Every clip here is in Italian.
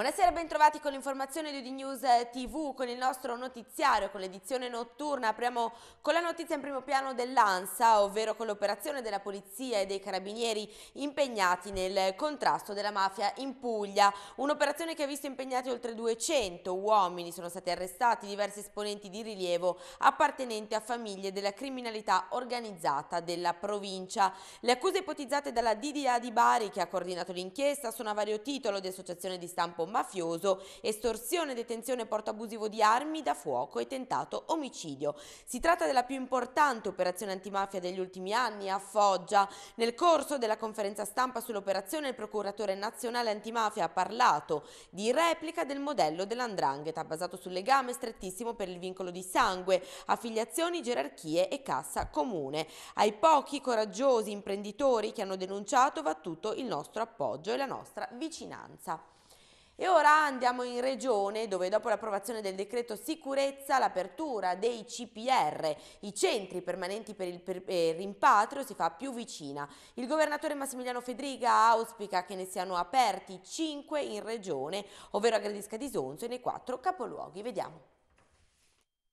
Buonasera, bentrovati con l'informazione di UD News TV, con il nostro notiziario, con l'edizione notturna. Apriamo con la notizia in primo piano dell'ANSA, ovvero con l'operazione della polizia e dei carabinieri impegnati nel contrasto della mafia in Puglia. Un'operazione che ha visto impegnati oltre 200 uomini, sono stati arrestati diversi esponenti di rilievo appartenenti a famiglie della criminalità organizzata della provincia. Le accuse ipotizzate dalla DDA di Bari, che ha coordinato l'inchiesta, sono a vario titolo di associazione di stampo mafioso, estorsione, detenzione e porto abusivo di armi da fuoco e tentato omicidio. Si tratta della più importante operazione antimafia degli ultimi anni a Foggia. Nel corso della conferenza stampa sull'operazione il procuratore nazionale antimafia ha parlato di replica del modello dell'andrangheta basato sul legame strettissimo per il vincolo di sangue, affiliazioni, gerarchie e cassa comune. Ai pochi coraggiosi imprenditori che hanno denunciato va tutto il nostro appoggio e la nostra vicinanza. E ora andiamo in regione dove dopo l'approvazione del decreto sicurezza l'apertura dei CPR, i centri permanenti per il, per, eh, rimpatrio, si fa più vicina. Il governatore Massimiliano Fedriga auspica che ne siano aperti 5 in regione, ovvero a Gradisca di Sonso e nei 4 capoluoghi. Vediamo.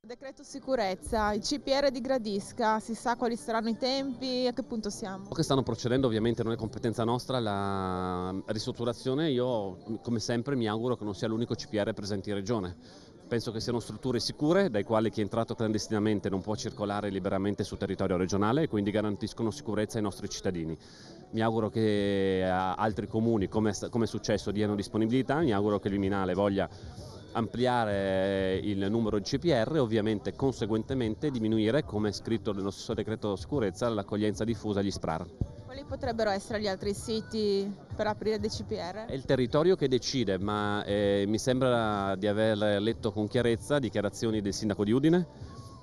Decreto sicurezza, il CPR di Gradisca, si sa quali saranno i tempi, a che punto siamo? Che stanno procedendo ovviamente non è competenza nostra la mm, ristrutturazione, io mm, come sempre mi auguro che non sia l'unico CPR presente in regione. Penso che siano strutture sicure dai quali chi è entrato clandestinamente non può circolare liberamente sul territorio regionale e quindi garantiscono sicurezza ai nostri cittadini. Mi auguro che eh, altri comuni, come è, successo, diano disponibilità, mi auguro che il Minale voglia ampliare il numero di CPR e ovviamente conseguentemente diminuire, come è scritto nello stesso decreto sicurezza, l'accoglienza diffusa agli SPRAR. Quali potrebbero essere gli altri siti per aprire dei CPR? È il territorio che decide, ma eh, mi sembra di aver letto con chiarezza dichiarazioni del sindaco di Udine,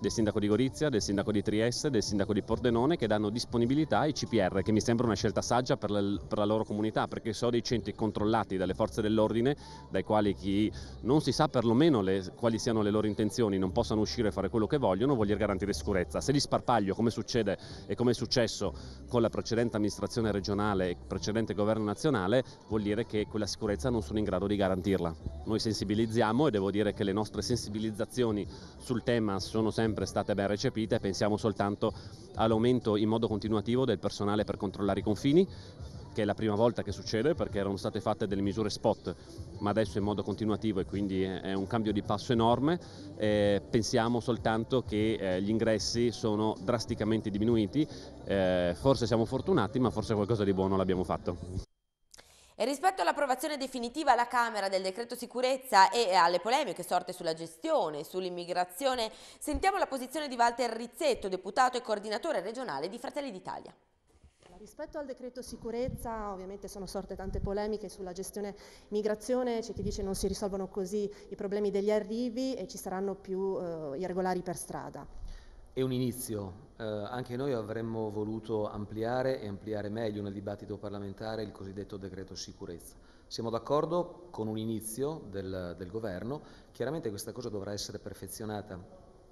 del sindaco di Gorizia, del sindaco di Trieste, del sindaco di Pordenone che danno disponibilità ai CPR, che mi sembra una scelta saggia per la, per la loro comunità, perché so dei centri controllati dalle forze dell'ordine, dai quali chi non si sa perlomeno le, quali siano le loro intenzioni, non possano uscire e fare quello che vogliono, voglio garantire sicurezza. Se li sparpaglio, come succede e come è successo con la precedente amministrazione regionale e precedente governo nazionale, vuol dire che quella sicurezza non sono in grado di garantirla. Noi sensibilizziamo e devo dire che le nostre sensibilizzazioni sul tema sono sempre sempre state ben recepite, pensiamo soltanto all'aumento in modo continuativo del personale per controllare i confini, che è la prima volta che succede perché erano state fatte delle misure spot, ma adesso in modo continuativo e quindi è un cambio di passo enorme. Eh, pensiamo soltanto che eh, gli ingressi sono drasticamente diminuiti, eh, forse siamo fortunati, ma forse qualcosa di buono l'abbiamo fatto rispetto all'approvazione definitiva alla Camera del decreto sicurezza e alle polemiche sorte sulla gestione, e sull'immigrazione, sentiamo la posizione di Walter Rizzetto, deputato e coordinatore regionale di Fratelli d'Italia. Rispetto al decreto sicurezza, ovviamente sono sorte tante polemiche sulla gestione migrazione, c'è chi dice non si risolvono così i problemi degli arrivi e ci saranno più eh, irregolari per strada è un inizio. Eh, anche noi avremmo voluto ampliare e ampliare meglio nel dibattito parlamentare il cosiddetto decreto sicurezza. Siamo d'accordo con un inizio del, del governo, chiaramente questa cosa dovrà essere perfezionata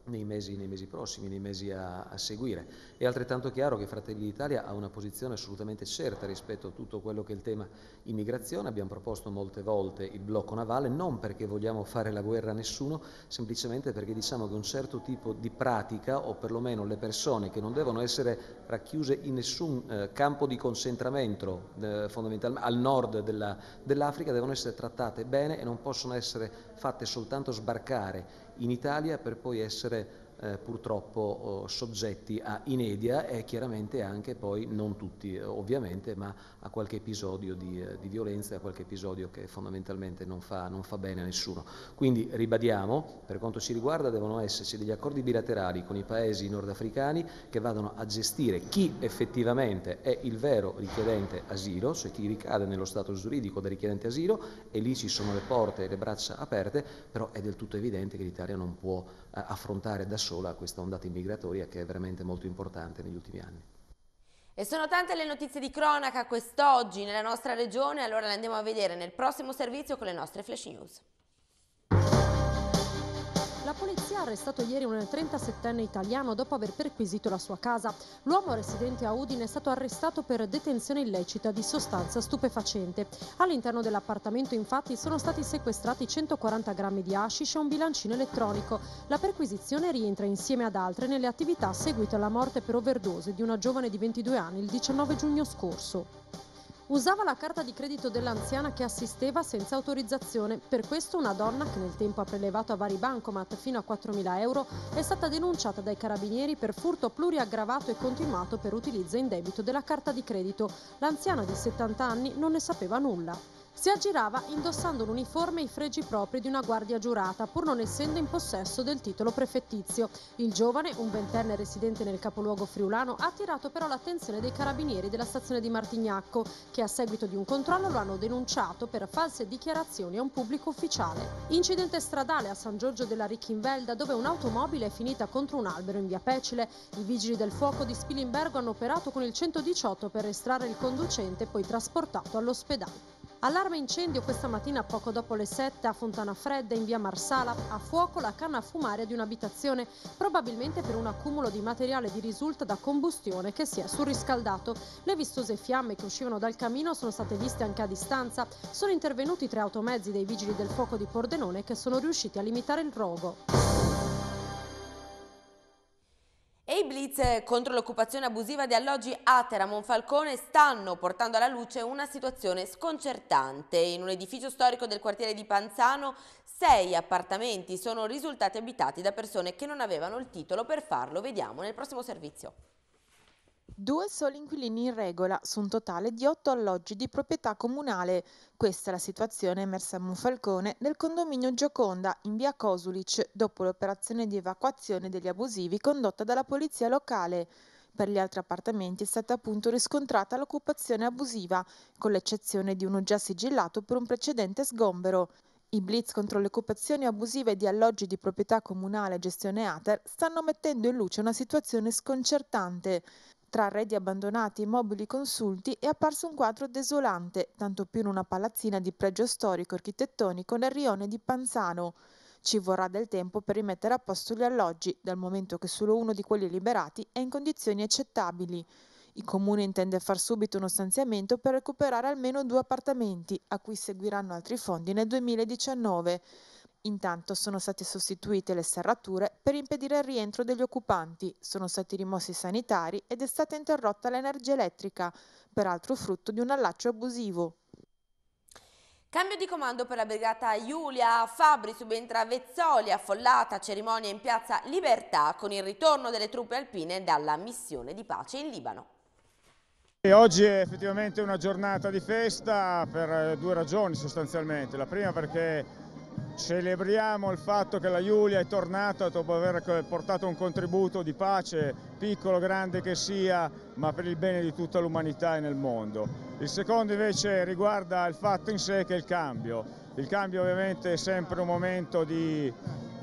nei mesi, nei mesi, prossimi, nei mesi a, a, seguire. È altrettanto chiaro che Fratelli d'Italia ha una posizione assolutamente certa rispetto a tutto quello che è il tema immigrazione. Abbiamo proposto molte volte il blocco navale, non perché vogliamo fare la guerra a nessuno, semplicemente perché diciamo che un certo tipo di pratica, o perlomeno le persone che non devono essere racchiuse in nessun eh, campo di concentramento eh, fondamentalmente al nord della, dell'Africa, devono essere trattate bene e non possono essere fatte soltanto sbarcare in Italia per poi essere eh, purtroppo oh, soggetti a inedia e chiaramente anche poi, non tutti eh, ovviamente, ma a qualche episodio di, eh, di, violenza, a qualche episodio che fondamentalmente non fa, non fa, bene a nessuno. Quindi ribadiamo, per quanto ci riguarda devono esserci degli accordi bilaterali con i paesi nordafricani che vadano a gestire chi effettivamente è il vero richiedente asilo, cioè chi ricade nello stato giuridico da richiedente asilo e lì ci sono le porte e le braccia aperte, però è del tutto evidente che l'Italia non può affrontare da sola questa ondata immigratoria che è veramente molto importante negli ultimi anni. E sono tante le notizie di cronaca quest'oggi nella nostra regione, allora le andiamo a vedere nel prossimo servizio con le nostre flash news. arrestato ieri un 37enne italiano dopo aver perquisito la sua casa. L'uomo residente a Udine è stato arrestato per detenzione illecita di sostanza stupefacente. All'interno dell'appartamento infatti sono stati sequestrati 140 grammi di hashish e un bilancino elettronico. La perquisizione rientra insieme ad altre nelle attività seguite alla morte per overdose di una giovane di 22 anni il 19 giugno scorso. Usava la carta di credito dell'anziana che assisteva senza autorizzazione. Per questo una donna, che nel tempo ha prelevato a vari bancomat fino a 4.000 euro, è stata denunciata dai carabinieri per furto pluriaggravato e continuato per utilizzo in debito della carta di credito. L'anziana di 70 anni non ne sapeva nulla si aggirava indossando l'uniforme e i fregi propri di una guardia giurata, pur non essendo in possesso del titolo prefettizio. Il giovane, un ventenne residente nel capoluogo friulano, ha attirato però l'attenzione dei carabinieri della stazione di Martignacco, che a seguito di un controllo lo hanno denunciato per false dichiarazioni a un pubblico ufficiale. Incidente stradale a San Giorgio della Ricchinvelda, dove un'automobile è finita contro un albero in via Pecile. I vigili del fuoco di Spilimbergo hanno operato con il 118 per estrarre il conducente, poi trasportato all'ospedale. Allarme incendio questa mattina poco dopo le 7 a Fontana Fredda in via Marsala. A fuoco la canna fumaria di un'abitazione, probabilmente per un accumulo di materiale di risulta da combustione che si è surriscaldato. Le vistose fiamme che uscivano dal camino sono state viste anche a distanza. Sono intervenuti tre automezzi dei vigili del fuoco di Pordenone che sono riusciti a limitare il rogo. i blitz contro l'occupazione abusiva di alloggi Atera Monfalcone stanno portando alla luce una situazione sconcertante. In un edificio storico del quartiere di Panzano, sei appartamenti sono risultati abitati da persone che non avevano il titolo per farlo. Vediamo nel prossimo servizio. Due soli inquilini in regola, su un totale di otto alloggi di proprietà comunale. Questa è la situazione emersa a Monfalcone nel condominio Gioconda in via Kosulic dopo l'operazione di evacuazione degli abusivi condotta dalla polizia locale. Per gli altri appartamenti è stata appunto riscontrata l'occupazione abusiva, con l'eccezione di uno già sigillato per un precedente sgombero. I blitz contro le occupazioni abusive di alloggi di proprietà comunale e gestione ATER stanno mettendo in luce una situazione sconcertante. Tra arredi abbandonati e mobili consulti è apparso un quadro desolante, tanto più in una palazzina di pregio storico architettonico nel rione di Panzano. Ci vorrà del tempo per rimettere a posto gli alloggi, dal momento che solo uno di quelli liberati è in condizioni accettabili. Il comune intende far subito uno stanziamento per recuperare almeno due appartamenti, a cui seguiranno altri fondi nel 2019. Intanto sono state sostituite le serrature per impedire il rientro degli occupanti, sono stati rimossi i sanitari ed è stata interrotta l'energia elettrica, peraltro frutto di un allaccio abusivo. Cambio di comando per la brigata Giulia Fabri subentra Vezzoli, affollata cerimonia in piazza Libertà con il ritorno delle truppe alpine dalla missione di pace in Libano. E oggi è effettivamente una giornata di festa per due ragioni sostanzialmente. La prima perché celebriamo il fatto che la Giulia è tornata dopo aver portato un contributo di pace, piccolo o grande che sia, ma per il bene di tutta l'umanità e nel mondo. Il secondo invece riguarda il fatto in sé che è il cambio. Il cambio ovviamente è sempre un momento di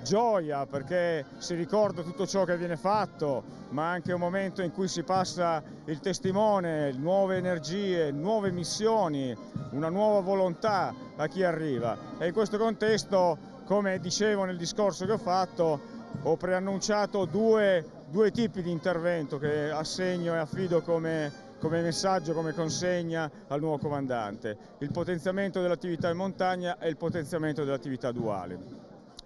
gioia perché si ricorda tutto ciò che viene fatto, ma anche un momento in cui si passa il testimone, nuove energie, nuove missioni, una nuova volontà a chi arriva. E in questo contesto, come dicevo nel discorso che ho fatto, ho preannunciato due, due tipi di intervento che assegno e affido come come messaggio, come consegna al nuovo comandante, il potenziamento dell'attività in montagna e il potenziamento dell'attività duale.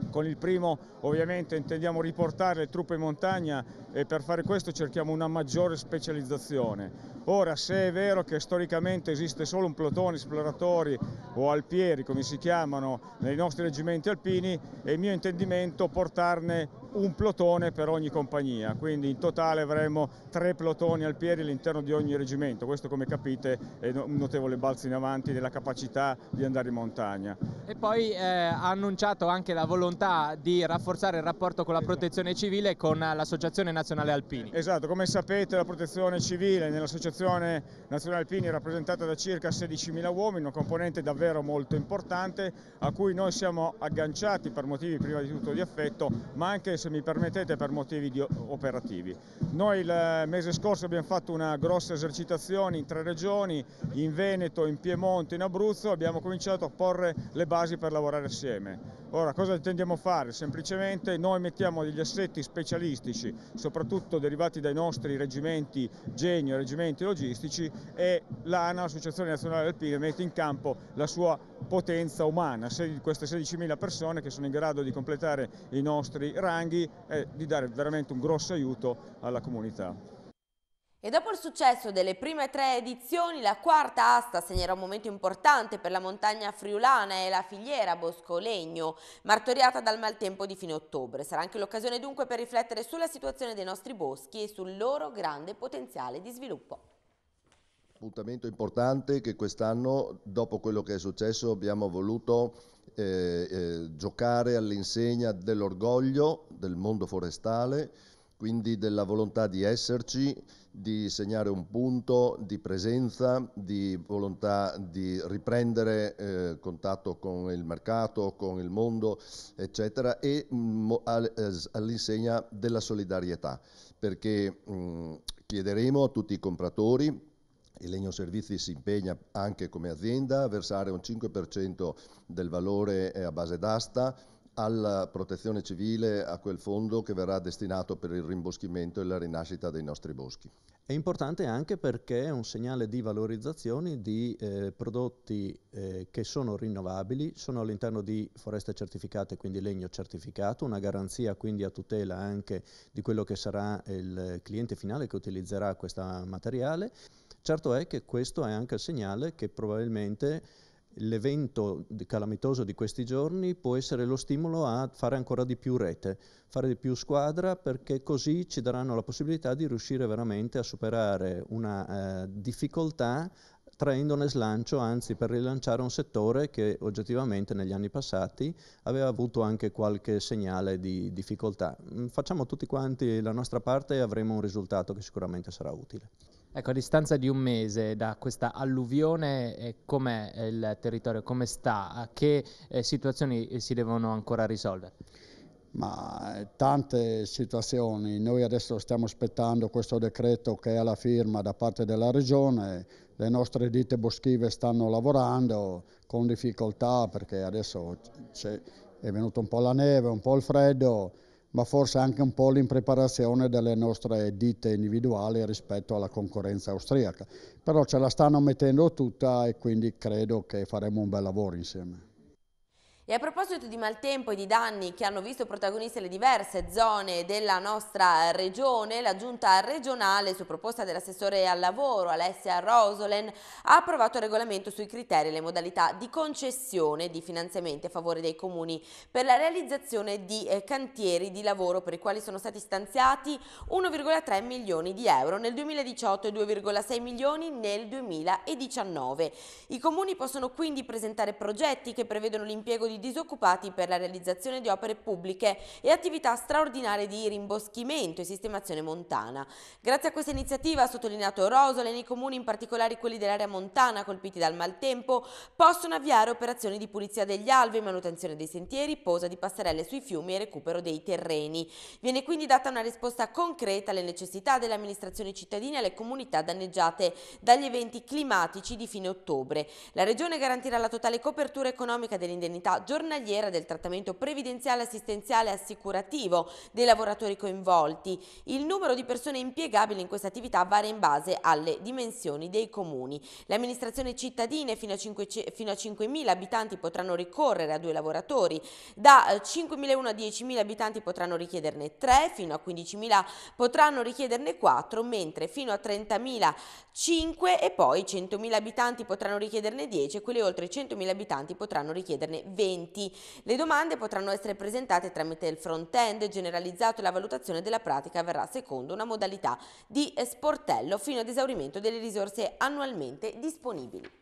Con il primo ovviamente intendiamo riportare le truppe in montagna e per fare questo cerchiamo una maggiore specializzazione. Ora, se è vero che storicamente esiste solo un plotone esploratori o alpieri, come si chiamano, nei nostri reggimenti alpini, è mio intendimento portarne un plotone per ogni compagnia, quindi in totale avremo tre plotoni al alpieri all'interno di ogni reggimento, questo come capite è un notevole balzo in avanti della capacità di andare in montagna. E poi eh, ha annunciato anche la volontà di rafforzare il rapporto con la protezione civile e con l'Associazione Nazionale Alpini. Esatto, come sapete la protezione civile nell'Associazione Nazionale Alpini è rappresentata da circa 16.000 uomini, una componente davvero molto importante a cui noi siamo agganciati per motivi prima di tutto di affetto ma anche se mi permettete, per motivi operativi. Noi il mese scorso abbiamo fatto una grossa esercitazione in tre regioni, in Veneto, in Piemonte, in Abruzzo, abbiamo cominciato a porre le basi per lavorare assieme. Ora, cosa intendiamo fare? Semplicemente noi mettiamo degli assetti specialistici, soprattutto derivati dai nostri reggimenti genio, reggimenti logistici e l'ANA, l'Associazione Nazionale Alpine, mette in campo la sua potenza umana, queste 16.000 persone che sono in grado di completare i nostri ranghi Langhi e di dare veramente un grosso aiuto alla comunità. E dopo il successo delle prime tre edizioni, la quarta asta segnerà un momento importante per la montagna friulana e la filiera Bosco Legno, martoriata dal maltempo di fine ottobre. Sarà anche l'occasione dunque per riflettere sulla situazione dei nostri boschi e sul loro grande potenziale di sviluppo appuntamento importante che quest'anno, dopo quello che è successo, abbiamo voluto eh, eh, giocare all'insegna dell'orgoglio del mondo forestale, quindi della volontà di esserci, di segnare un punto di presenza, di volontà di riprendere eh, contatto con il mercato, con il mondo, eccetera, e mm, all'insegna della solidarietà, perché mh, mm, chiederemo a tutti i compratori, il legno Servizi si impegna anche come azienda a versare un 5% del valore eh, a base d'asta alla protezione civile, a quel fondo che verrà destinato per il rimboschimento e la rinascita dei nostri boschi. È importante anche perché è un segnale di valorizzazione di eh, prodotti eh, che sono rinnovabili, sono all'interno di foreste certificate, quindi legno certificato, una garanzia quindi a tutela anche di quello che sarà il cliente finale che utilizzerà questo materiale. Certo è che questo è anche il segnale che probabilmente l'evento calamitoso di questi giorni può essere lo stimolo a fare ancora di più rete, fare di più squadra perché così ci daranno la possibilità di riuscire veramente a superare una eh, difficoltà traendone slancio, anzi per rilanciare un settore che oggettivamente negli anni passati aveva avuto anche qualche segnale di difficoltà. Mm, facciamo tutti quanti la nostra parte e avremo un risultato che sicuramente sarà utile. Ecco, a distanza di un mese da questa alluvione, eh, com'è il territorio, come sta, che eh, situazioni eh, si devono ancora risolvere? Ma eh, tante situazioni, noi adesso stiamo aspettando questo decreto che è la firma da parte della Regione, le nostre ditte boschive stanno lavorando con difficoltà perché adesso è venuto un po' la neve, un po' il freddo, ma forse anche un po' l'impreparazione delle nostre ditte individuali rispetto alla concorrenza austriaca. Però ce la stanno mettendo tutta e quindi credo che faremo un bel lavoro insieme. E a proposito di maltempo e di danni che hanno visto protagoniste le diverse zone della nostra eh, regione, la giunta regionale, su proposta dell'assessore al lavoro Alessia Rosolen, ha approvato il regolamento sui criteri e le modalità di concessione di finanziamenti a favore dei comuni per la realizzazione di eh, cantieri di lavoro per i quali sono stati stanziati 1,3 milioni di euro nel 2018 e 2,6 milioni nel 2019. I comuni possono quindi presentare progetti che prevedono l'impiego di disoccupati per la realizzazione di opere pubbliche e attività straordinarie di rimboschimento e sistemazione montana. Grazie a questa iniziativa, ha sottolineato Rosolen, nei comuni, in particolare quelli dell'area montana colpiti dal maltempo, possono avviare operazioni di pulizia degli alvei, manutenzione dei sentieri, posa di passerelle sui fiumi e recupero dei terreni. Viene quindi data una risposta concreta alle necessità delle amministrazioni cittadine e alle comunità danneggiate dagli eventi climatici di fine ottobre. La Regione garantirà la totale copertura economica dell'indennità giornaliera del trattamento previdenziale, assistenziale e assicurativo dei lavoratori coinvolti. Il numero di persone impiegabili in questa attività varia in base alle dimensioni dei comuni. Le amministrazioni cittadine fino a 5.000 abitanti potranno ricorrere a due lavoratori, da 5.001 eh, a 10.000 abitanti potranno richiederne tre, fino a 15.000 potranno richiederne quattro, mentre fino a 30.000 5 e poi 100.000 abitanti potranno richiederne 10 e quelli oltre 100.000 abitanti potranno richiederne 20 utenti. Le domande potranno essere presentate tramite il front-end generalizzato e la valutazione della pratica avverrà secondo una modalità di sportello fino ad esaurimento delle risorse annualmente disponibili.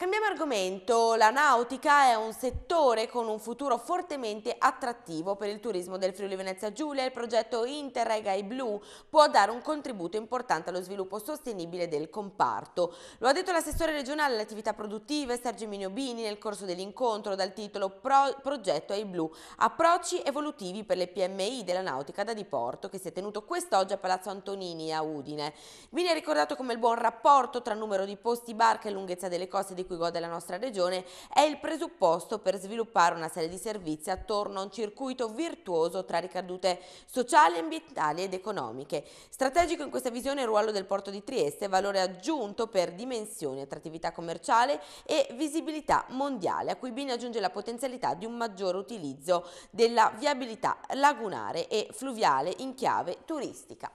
Cambiamo argomento, la nautica è un settore con un futuro fortemente attrattivo per il turismo del Friuli Venezia Giulia il progetto Interreg ai Blu può dare un contributo importante allo sviluppo sostenibile del comparto. Lo ha detto l'assessore regionale alle attività produttive Sergio Minio Bini nel corso dell'incontro dal titolo Pro Progetto ai Blu, approcci evolutivi per le PMI della nautica da diporto che si è tenuto quest'oggi a Palazzo Antonini a Udine. Bini ha ricordato come il buon rapporto tra numero di posti barca e lunghezza delle coste di cui gode la nostra regione, è il presupposto per sviluppare una serie di servizi attorno a un circuito virtuoso tra ricadute sociali, ambientali ed economiche. Strategico in questa visione è il ruolo del porto di Trieste, valore aggiunto per dimensioni, attrattività commerciale e visibilità mondiale, a cui Bini aggiunge la potenzialità di un maggiore utilizzo della viabilità lagunare e fluviale in chiave turistica.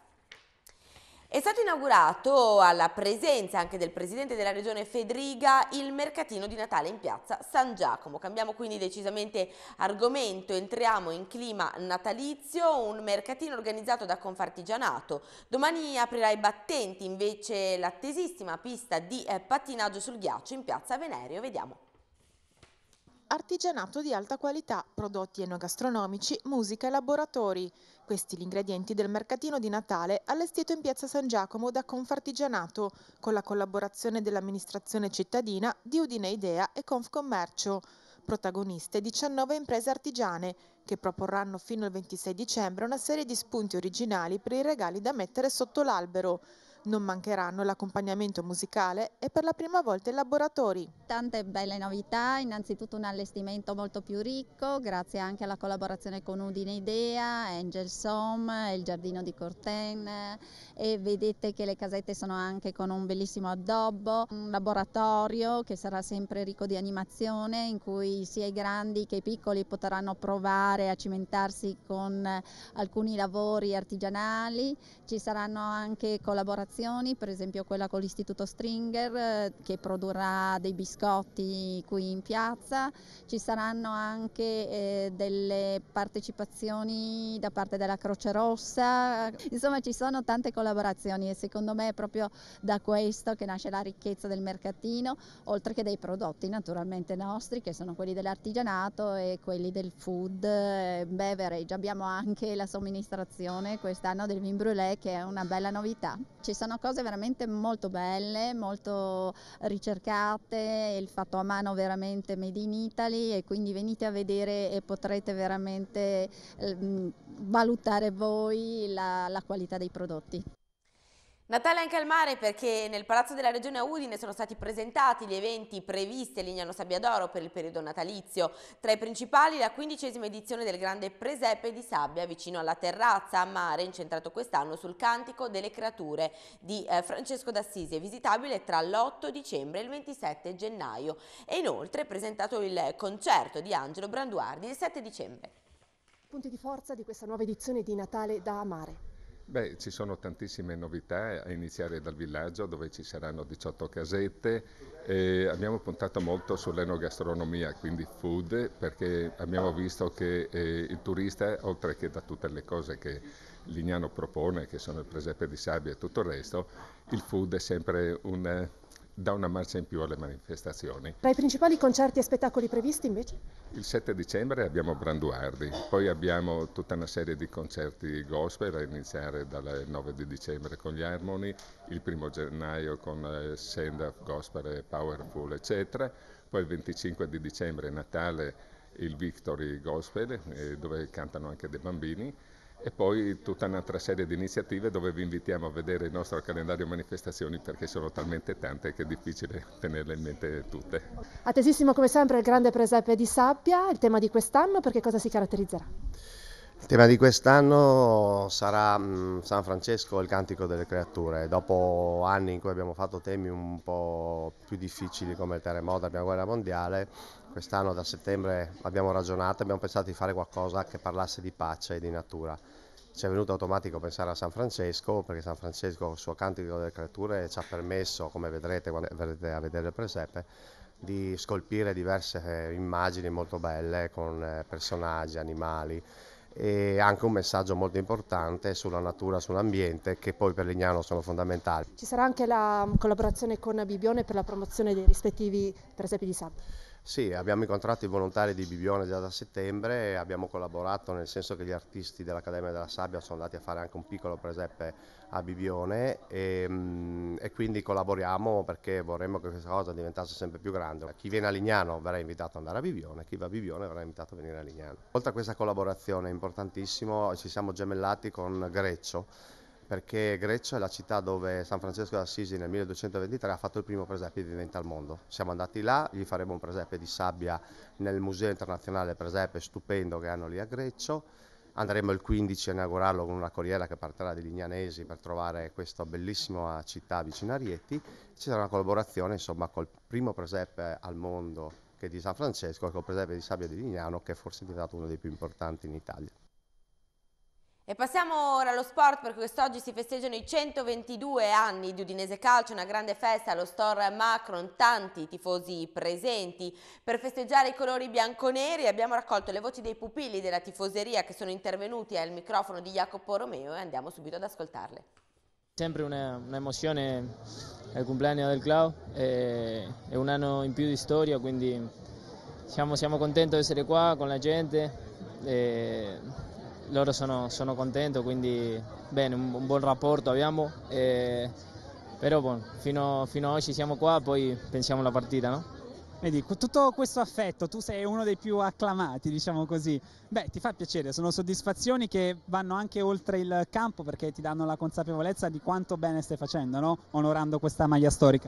È stato inaugurato alla presenza anche del presidente della regione Federica il mercatino di Natale in piazza San Giacomo. Cambiamo quindi decisamente argomento, entriamo in clima natalizio, un mercatino organizzato da Confartigianato. Domani aprirà i battenti invece l'attesissima pista di eh, pattinaggio sul ghiaccio in piazza Venerio. Vediamo artigianato di alta qualità, prodotti enogastronomici, musica e laboratori. Questi gli ingredienti del mercatino di Natale allestito in piazza San Giacomo da Confartigianato, con la collaborazione dell'amministrazione cittadina di Udine Idea e Confcommercio. Protagoniste 19 imprese artigiane, che proporranno fino al 26 dicembre una serie di spunti originali per i regali da mettere sotto l'albero. Non mancheranno l'accompagnamento musicale e per la prima volta i laboratori. Tante belle novità, innanzitutto un allestimento molto più ricco, grazie anche alla collaborazione con Udine Idea, Angel Som, il giardino di Corten e vedete che le casette sono anche con un bellissimo addobbo, un laboratorio che sarà sempre ricco di animazione in cui sia i grandi che i piccoli potranno provare a cimentarsi con alcuni lavori artigianali, ci saranno anche collaborazioni collaborazioni, per esempio quella con l'Istituto Stringer eh, che produrrà dei biscotti qui in piazza, ci saranno anche eh, delle partecipazioni da parte della Croce Rossa, insomma ci sono tante collaborazioni e secondo me è proprio da questo che nasce la ricchezza del mercatino, oltre che dei prodotti naturalmente nostri che sono quelli dell'artigianato e quelli del food, eh, beverage, abbiamo anche la somministrazione quest'anno del vin brûlé che è una bella novità. Ci sono cose veramente molto belle, molto ricercate, il fatto a mano veramente made in Italy e quindi venite a vedere e potrete veramente ehm, valutare voi la, la qualità dei prodotti. Natale anche al mare perché nel Palazzo della Regione a Udine sono stati presentati gli eventi previsti a Lignano Sabbiadoro per il periodo natalizio. Tra i principali la quindicesima edizione del grande presepe di sabbia vicino alla terrazza a mare incentrato quest'anno sul cantico delle creature di eh, Francesco d'Assisi visitabile tra l'8 dicembre e il 27 gennaio. E inoltre è presentato il concerto di Angelo Branduardi il 7 dicembre. Punti di forza di questa nuova edizione di Natale da amare. Beh, ci sono tantissime novità, eh, a iniziare dal villaggio dove ci saranno 18 casette. E abbiamo puntato molto sull'enogastronomia, quindi food, perché abbiamo visto che eh, il turista, oltre che da tutte le cose che Lignano propone, che sono il presepe di sabbia e tutto il resto, il food è sempre un eh, dà una marcia in più alle manifestazioni. Tra i principali concerti e spettacoli previsti invece? Il 7 dicembre abbiamo Branduardi, poi abbiamo tutta una serie di concerti gospel a iniziare dal 9 di dicembre con gli Harmony, il 1 gennaio con eh, Send Up Gospel Powerful eccetera, poi il 25 di dicembre Natale il Victory Gospel eh, dove cantano anche dei bambini e poi tutta un'altra serie di iniziative dove vi invitiamo a vedere il nostro calendario manifestazioni perché sono talmente tante che è difficile tenerle in mente tutte. Attesissimo come sempre il grande presepe di sabbia, il tema di quest'anno perché cosa si caratterizzerà? Il tema di quest'anno sarà mm, San Francesco, il cantico delle creature. Dopo anni in cui abbiamo fatto temi un po' più difficili come il terremoto, la prima guerra mondiale, quest'anno da settembre abbiamo ragionato, e abbiamo pensato di fare qualcosa che parlasse di pace e di natura. Ci è venuto automatico pensare a San Francesco, perché San Francesco, il suo cantico delle creature, ci ha permesso, come vedrete quando verrete a vedere il presepe, di scolpire diverse eh, immagini molto belle con eh, personaggi, animali e anche un messaggio molto importante sulla natura, sull'ambiente che poi per Lignano sono fondamentali. Ci sarà anche la mm, collaborazione con Bibione per la promozione dei rispettivi presepi di San Francesco. Sì, abbiamo incontrato i volontari di Bibione già da settembre e abbiamo collaborato nel senso che gli artisti dell'Accademia della Sabbia sono andati a fare anche un piccolo presepe a Bibione e, ehm, e quindi collaboriamo perché vorremmo che questa cosa diventasse sempre più grande. Chi viene a Lignano verrà invitato ad andare a Bibione, chi va a Bibione verrà invitato a venire a Lignano. Oltre a questa collaborazione importantissima ci siamo gemellati con Greccio perché Greccio è la città dove San Francesco d'Assisi nel 1223 ha fatto il primo presepe vivente al mondo. Siamo andati là, gli faremo un presepe di sabbia nel Museo Internazionale Presepe stupendo che hanno lì a Greccio. Andremo il 15 a inaugurarlo con una corriera che partirà di Lignanesi per trovare questa bellissima città vicino a Rieti. Ci sarà una collaborazione insomma col primo presepe al mondo che è di San Francesco e col presepe di sabbia di Lignano che è forse diventato uno dei più importanti in Italia. E passiamo ora allo sport perché quest'oggi si festeggiano i 122 anni di Udinese Calcio, una grande festa allo store Macron, tanti tifosi presenti. Per festeggiare i colori bianconeri abbiamo raccolto le voci dei pupilli della tifoseria che sono intervenuti al microfono di Jacopo Romeo e andiamo subito ad ascoltarle. Sempre un'emozione il compleanno del club, è, è un anno in più di storia quindi siamo, siamo contenti di essere qua con la gente. E loro sono, sono contento, quindi bene, un, un buon rapporto abbiamo. E, però buon, fino, fino a oggi siamo qua, poi pensiamo alla partita, no? Vedi, tutto questo affetto, tu sei uno dei più acclamati, diciamo così. Beh, ti fa piacere, sono soddisfazioni che vanno anche oltre il campo perché ti danno la consapevolezza di quanto bene stai facendo, no? Onorando questa maglia storica.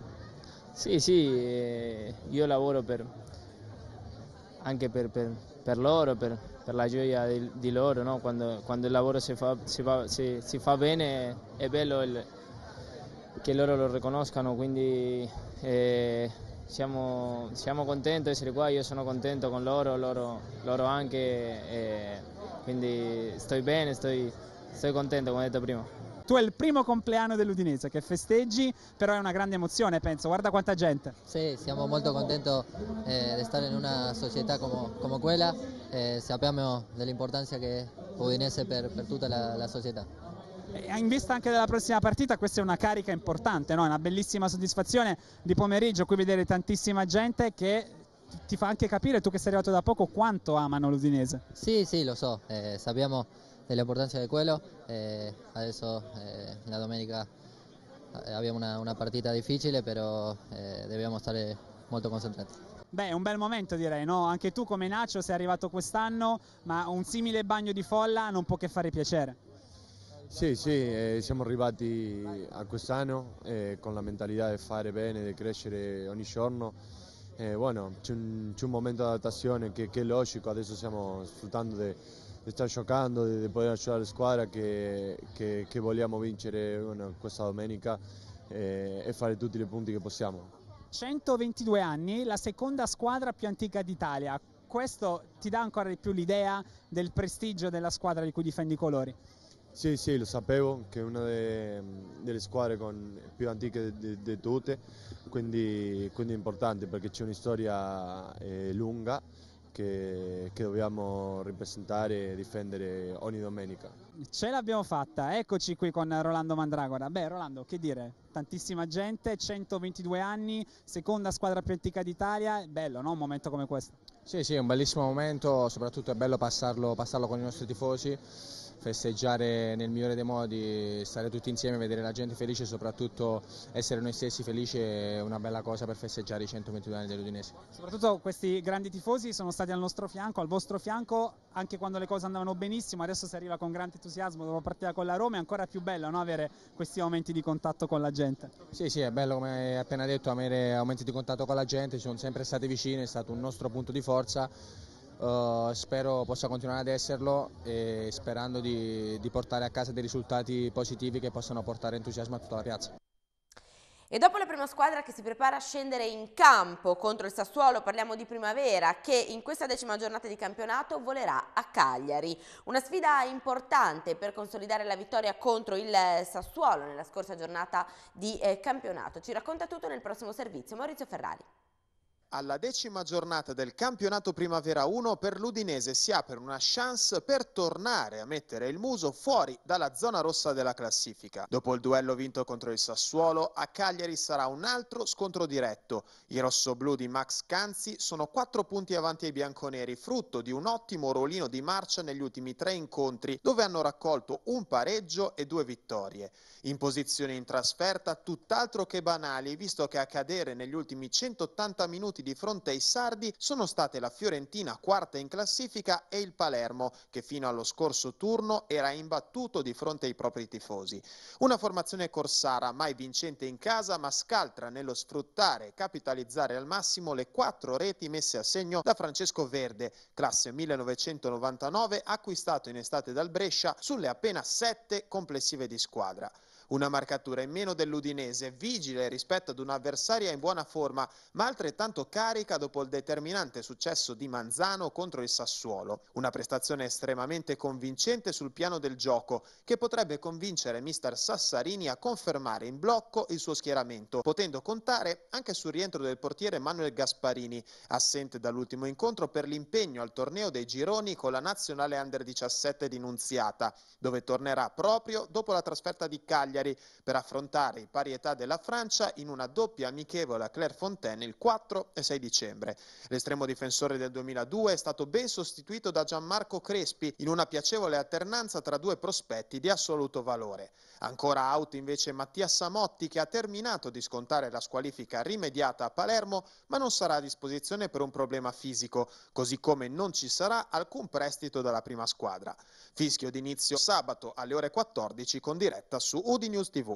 Sì, sì, eh, io lavoro per, anche per, per, per loro, per, per, la gioia di, di loro. No? Quando, quando, il lavoro si fa, si fa, si, si fa bene è bello il, che loro lo riconoscano, quindi eh, siamo, siamo, contenti di essere qua, io sono contento con loro, loro, loro anche, eh, quindi sto bene, sto contento come ho detto prima. Tu è il primo compleanno dell'Udinese che festeggi, però è una grande emozione, penso. Guarda quanta gente. Sì, siamo molto contenti eh, di stare in una società come, come quella. Eh, sappiamo dell'importanza che è Udinese per, per tutta la, la società in vista anche della prossima partita questa è una carica importante, no? una bellissima soddisfazione di pomeriggio qui vedere tantissima gente che ti fa anche capire, tu che sei arrivato da poco, quanto amano l'Udinese. Sì, sì, lo so, eh, sappiamo della importancia del cuello. Eh, adesso eh, la domenica eh, abbiamo una, una partita difficile, però eh, dobbiamo stare eh, molto concentrati. Beh, un bel momento direi, no? Anche tu come Nacio sei arrivato quest'anno, ma un simile bagno di folla non può che fare piacere. Sì, sì, eh, siamo arrivati a quest'anno eh, con la mentalità di fare bene, di crescere ogni giorno. Eh, bueno, c'è un, un, momento di adattazione che, che, è logico, adesso stiamo sfruttando sta giocando, di, di poter aiutare la squadra che, che, che vogliamo vincere questa domenica e, e fare tutti i punti che possiamo. 122 anni, la seconda squadra più antica d'Italia. Questo ti dà ancora di più l'idea del prestigio della squadra di cui difendi i colori? Sì, sì, lo sapevo che è una de, delle squadre con, più antiche di tutte, quindi, quindi, è importante perché c'è una storia eh, lunga che, che dobbiamo ripresentare e difendere ogni domenica. Ce l'abbiamo fatta, eccoci qui con Rolando Mandragora. Beh Rolando, che dire, tantissima gente, 122 anni, seconda squadra più antica d'Italia, bello no? Un momento come questo. Sì, sì, è un bellissimo momento, soprattutto è bello passarlo, passarlo con i nostri tifosi festeggiare nel migliore dei modi, stare tutti insieme, vedere la gente felice e soprattutto essere noi stessi felici è una bella cosa per festeggiare i 122 anni dell'Udinese. Soprattutto questi grandi tifosi sono stati al nostro fianco, al vostro fianco, anche quando le cose andavano benissimo, adesso si arriva con grande entusiasmo dopo partita con la Roma, è ancora più bello no? avere questi momenti di contatto con la gente. Sì, sì, è bello come hai appena detto, avere aumenti di contatto con la gente, ci sono sempre stati vicini, è stato un nostro punto di forza eh, spero possa continuare ad esserlo e sperando di, di portare a casa dei risultati positivi che possano portare entusiasmo a tutta la piazza. E dopo la prima squadra che si prepara a scendere in campo contro il Sassuolo, parliamo di Primavera, che in questa decima giornata di campionato volerà a Cagliari. Una sfida importante per consolidare la vittoria contro il Sassuolo nella scorsa giornata di eh, campionato. Ci racconta tutto nel prossimo servizio. Maurizio Ferrari. Alla decima giornata del campionato Primavera 1 per l'Udinese si apre una chance per tornare a mettere il muso fuori dalla zona rossa della classifica. Dopo il duello vinto contro il Sassuolo, a Cagliari sarà un altro scontro diretto. I rossoblù di Max Canzi sono quattro punti avanti ai bianconeri, frutto di un ottimo ruolino di marcia negli ultimi tre incontri, dove hanno raccolto un pareggio e due vittorie. In posizioni in trasferta tutt'altro che banali, visto che a cadere negli ultimi 180 minuti di fronte ai sardi sono state la Fiorentina quarta in classifica e il Palermo che fino allo scorso turno era imbattuto di fronte ai propri tifosi. Una formazione corsara mai vincente in casa ma scaltra nello sfruttare e capitalizzare al massimo le quattro reti messe a segno da Francesco Verde, classe 1999 acquistato in estate dal Brescia sulle appena sette complessive di squadra. Una marcatura in meno dell'Udinese, vigile rispetto ad un'avversaria in buona forma, ma altrettanto carica dopo il determinante successo di Manzano contro il Sassuolo. Una prestazione estremamente convincente sul piano del gioco, che potrebbe convincere mister Sassarini a confermare in blocco il suo schieramento, potendo contare anche sul rientro del portiere Manuel Gasparini, assente dall'ultimo incontro per l'impegno al torneo dei gironi con la nazionale under 17 di Nunziata, dove tornerà proprio dopo la trasferta di Cagliari Cagliari per affrontare i pari età della Francia in una doppia amichevole a Clairefontaine il 4 e 6 dicembre. L'estremo difensore del 2002 è stato ben sostituito da Gianmarco Crespi in una piacevole alternanza tra due prospetti di assoluto valore. Ancora out invece Mattia Samotti che ha terminato di scontare la squalifica rimediata a Palermo ma non sarà a disposizione per un problema fisico, così come non ci sarà alcun prestito dalla prima squadra. Fischio d'inizio sabato alle ore 14 con diretta su UD di News TV.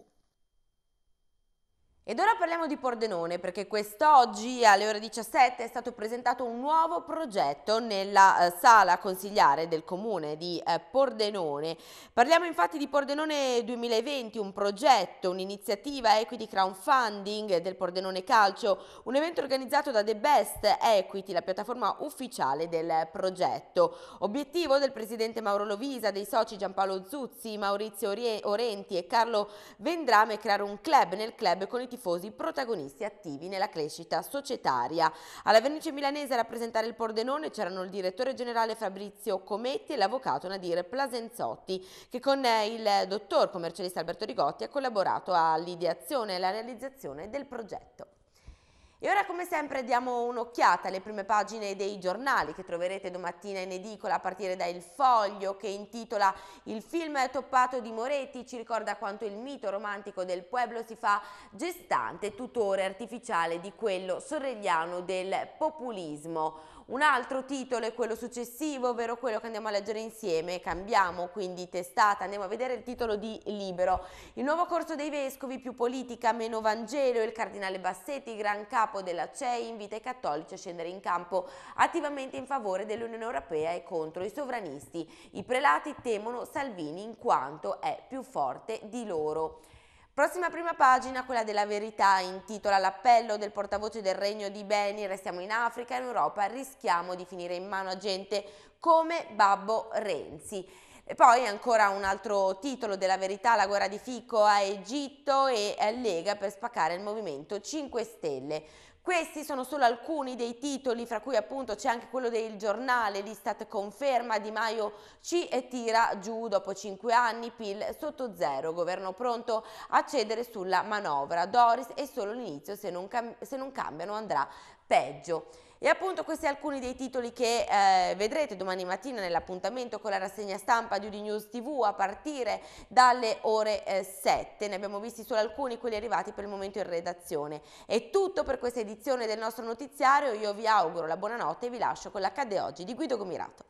Ed ora parliamo di Pordenone perché quest'oggi alle ore 17 è stato presentato un nuovo progetto nella eh, sala consigliare del comune di eh, Pordenone. Parliamo infatti di Pordenone 2020, un progetto, un'iniziativa equity crowdfunding del Pordenone Calcio, un evento organizzato da The Best Equity, la piattaforma ufficiale del progetto. Obiettivo del presidente Mauro Lovisa, dei soci Giampaolo Zuzzi, Maurizio Orenti e Carlo Vendrame creare un club nel club con i tifosi tifosi protagonisti attivi nella crescita societaria. Alla vernice milanese a rappresentare il Pordenone c'erano il direttore generale Fabrizio Cometti e l'avvocato Nadir Plasenzotti che con eh, il dottor commercialista Alberto Rigotti ha collaborato all'ideazione e alla realizzazione del progetto. E ora come sempre diamo un'occhiata alle prime pagine dei giornali che troverete domattina in edicola a partire da Il Foglio che intitola Il film toppato di Moretti ci ricorda quanto il mito romantico del pueblo si fa gestante, tutore artificiale di quello sorregliano del populismo. Un altro titolo è quello successivo, ovvero quello che andiamo a leggere insieme. Cambiamo quindi testata, andiamo a vedere il titolo di Libero. Il nuovo corso dei vescovi, più politica, meno Vangelo, il cardinale Bassetti, gran capo della CEI, invita i cattolici a scendere in campo attivamente in favore dell'Unione Europea e contro i sovranisti. I prelati temono Salvini in quanto è più forte di loro. Prossima prima pagina, quella della verità, intitola l'appello del portavoce del regno di Beni, restiamo in Africa, in Europa, rischiamo di finire in mano a gente come Babbo Renzi. E poi ancora un altro titolo della verità, la guerra di Fico a Egitto e Lega per spaccare il Movimento 5 Stelle. Questi sono solo alcuni dei titoli, fra cui appunto c'è anche quello del giornale, l'Istat conferma, Di Maio ci e tira giù dopo 5 anni, PIL sotto zero, governo pronto a cedere sulla manovra, Doris è solo l'inizio, se, se non cambiano andrà peggio. E appunto questi alcuni dei titoli che eh, vedrete domani mattina nell'appuntamento con la rassegna stampa di Udi News TV a partire dalle ore eh, 7. Ne abbiamo visti solo alcuni, quelli arrivati per il momento in redazione. È tutto per questa edizione del nostro notiziario, io vi auguro la buonanotte e vi lascio con l'Accadde Oggi di Guido Gomirato.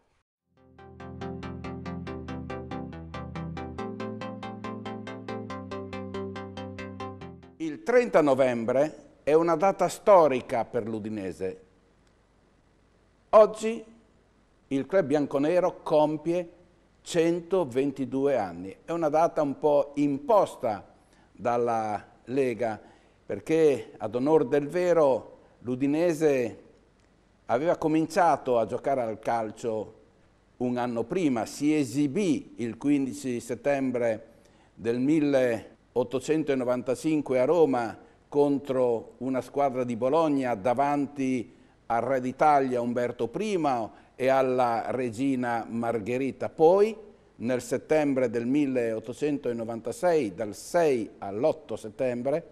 Il 30 novembre è una data storica per l'Udinese Oggi il club bianconero compie 122 anni. È una data un po' imposta dalla Lega perché ad onor del vero l'Udinese aveva cominciato a giocare al calcio un anno prima, si esibì il 15 settembre del 1895 a Roma contro una squadra di Bologna davanti a al re d'Italia Umberto I e alla regina Margherita. Poi, nel settembre del 1896, dal 6 all'8 settembre,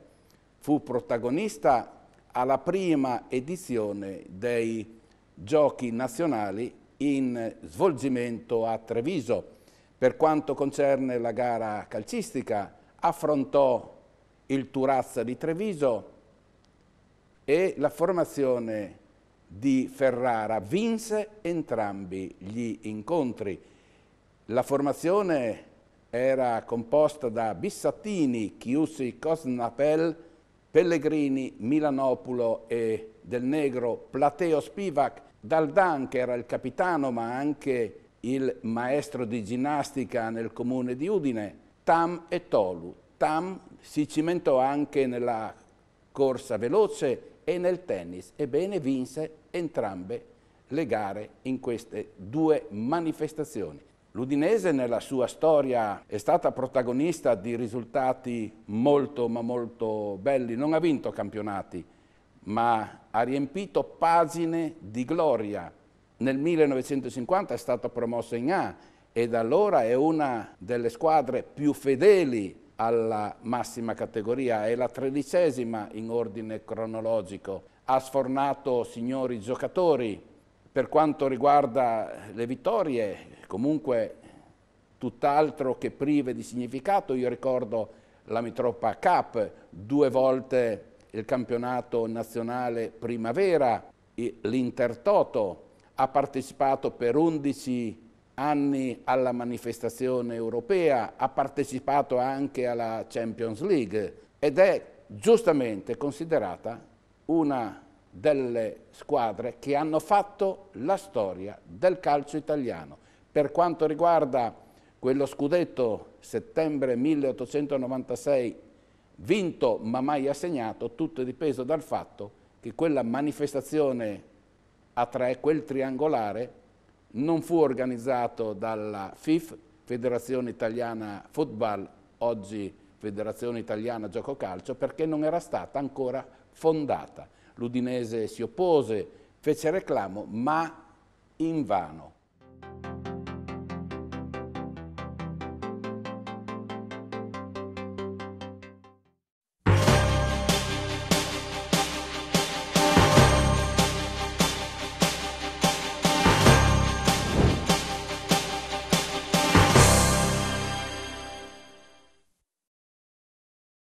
fu protagonista alla prima edizione dei giochi nazionali in svolgimento a Treviso. Per quanto concerne la gara calcistica, affrontò il Turazza di Treviso e la formazione di Ferrara, vinse entrambi gli incontri. La formazione era composta da Bissattini, Chiusi, Cosnapel, Pellegrini, Milanopulo e Del Negro, Plateo Spivak, Daldan che era il capitano ma anche il maestro di ginnastica nel comune di Udine, Tam e Tolu. Tam si cimentò anche nella corsa veloce e nel tennis. Ebbene vinse entrambe le gare in queste due manifestazioni. L'Udinese nella sua storia è stata protagonista di risultati molto ma molto belli, non ha vinto campionati, ma ha riempito pagine di gloria. Nel 1950 è stata promossa in A e da allora è una delle squadre più fedeli alla massima categoria, è la tredicesima in ordine cronologico, ha sfornato signori giocatori, per quanto riguarda le vittorie, comunque tutt'altro che prive di significato, io ricordo la Mitropa Cup, due volte il campionato nazionale primavera, l'Intertoto, ha partecipato per 11 anni alla manifestazione europea, ha partecipato anche alla Champions League ed è giustamente considerata una delle squadre che hanno fatto la storia del calcio italiano. Per quanto riguarda quello scudetto settembre 1896 vinto ma mai assegnato, tutto è dipeso dal fatto che quella manifestazione a tre, quel triangolare, non fu organizzato dalla FIF, Federazione Italiana Football, oggi Federazione Italiana Gioco Calcio, perché non era stata ancora fondata. L'Udinese si oppose, fece reclamo, ma invano.